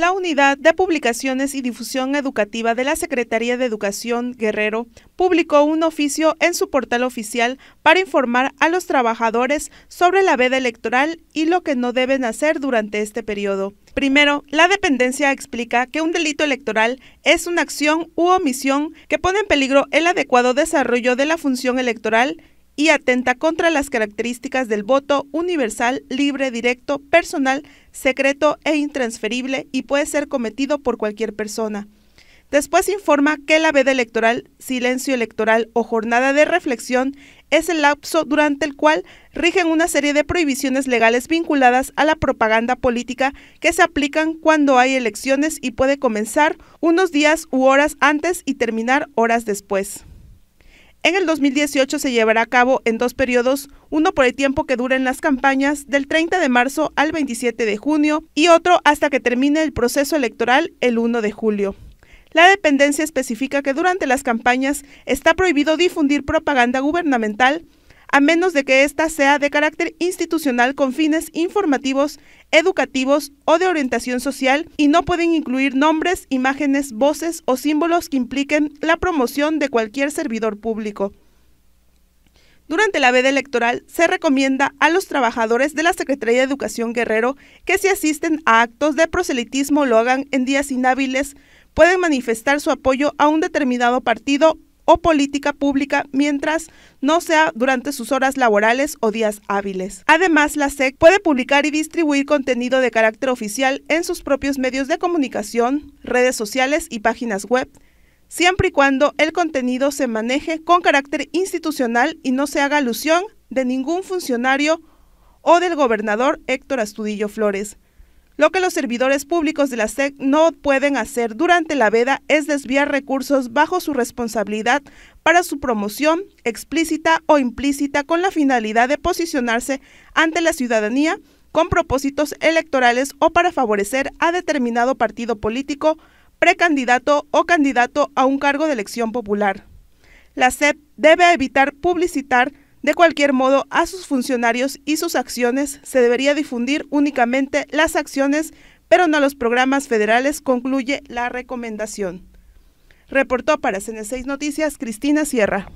La Unidad de Publicaciones y Difusión Educativa de la Secretaría de Educación Guerrero publicó un oficio en su portal oficial para informar a los trabajadores sobre la veda electoral y lo que no deben hacer durante este periodo. Primero, la dependencia explica que un delito electoral es una acción u omisión que pone en peligro el adecuado desarrollo de la función electoral y atenta contra las características del voto universal, libre, directo, personal, secreto e intransferible y puede ser cometido por cualquier persona. Después informa que la veda electoral, silencio electoral o jornada de reflexión es el lapso durante el cual rigen una serie de prohibiciones legales vinculadas a la propaganda política que se aplican cuando hay elecciones y puede comenzar unos días u horas antes y terminar horas después. En el 2018 se llevará a cabo en dos periodos, uno por el tiempo que duren las campañas del 30 de marzo al 27 de junio y otro hasta que termine el proceso electoral el 1 de julio. La dependencia especifica que durante las campañas está prohibido difundir propaganda gubernamental a menos de que ésta sea de carácter institucional con fines informativos, educativos o de orientación social y no pueden incluir nombres, imágenes, voces o símbolos que impliquen la promoción de cualquier servidor público. Durante la veda electoral se recomienda a los trabajadores de la Secretaría de Educación Guerrero que si asisten a actos de proselitismo lo hagan en días inhábiles, pueden manifestar su apoyo a un determinado partido o política pública mientras no sea durante sus horas laborales o días hábiles. Además, la SEC puede publicar y distribuir contenido de carácter oficial en sus propios medios de comunicación, redes sociales y páginas web, siempre y cuando el contenido se maneje con carácter institucional y no se haga alusión de ningún funcionario o del gobernador Héctor Astudillo Flores, lo que los servidores públicos de la SEC no pueden hacer durante la veda es desviar recursos bajo su responsabilidad para su promoción explícita o implícita con la finalidad de posicionarse ante la ciudadanía con propósitos electorales o para favorecer a determinado partido político, precandidato o candidato a un cargo de elección popular. La SEP debe evitar publicitar de cualquier modo, a sus funcionarios y sus acciones se debería difundir únicamente las acciones, pero no los programas federales, concluye la recomendación. Reportó para CN6 Noticias Cristina Sierra.